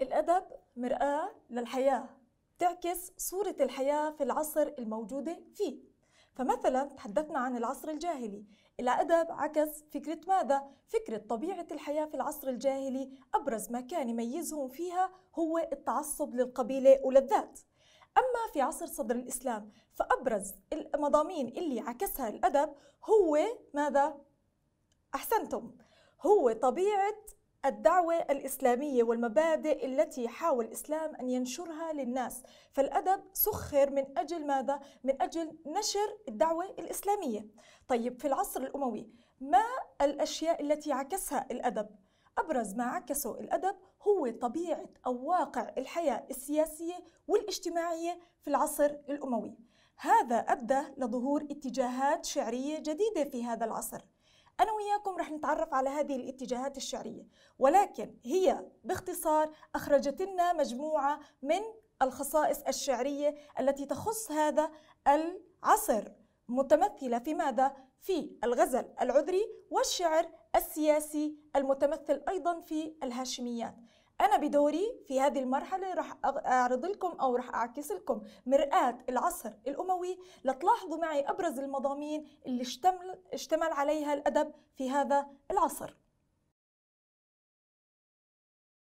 الأدب مرآة للحياة تعكس صورة الحياة في العصر الموجودة فيه فمثلا تحدثنا عن العصر الجاهلي الأدب عكس فكرة ماذا؟ فكرة طبيعة الحياة في العصر الجاهلي أبرز ما كان يميزهم فيها هو التعصب للقبيلة وللذات أما في عصر صدر الإسلام فأبرز المضامين اللي عكسها الأدب هو ماذا؟ أحسنتم هو طبيعة الدعوة الإسلامية والمبادئ التي حاول الإسلام أن ينشرها للناس فالأدب سخر من أجل ماذا؟ من أجل نشر الدعوة الإسلامية طيب في العصر الأموي ما الأشياء التي عكسها الأدب؟ أبرز ما عكسه الأدب هو طبيعة أو واقع الحياة السياسية والاجتماعية في العصر الأموي هذا أدى لظهور اتجاهات شعرية جديدة في هذا العصر أنا وياكم رح نتعرف على هذه الاتجاهات الشعرية ولكن هي باختصار أخرجت لنا مجموعة من الخصائص الشعرية التي تخص هذا العصر متمثلة في ماذا؟ في الغزل العذري والشعر السياسي المتمثل أيضا في الهاشميات انا بدوري في هذه المرحله راح اعرض لكم او راح اعكس لكم مرآة العصر الاموي لتلاحظوا معي ابرز المضامين اللي اشتمل, اشتمل عليها الادب في هذا العصر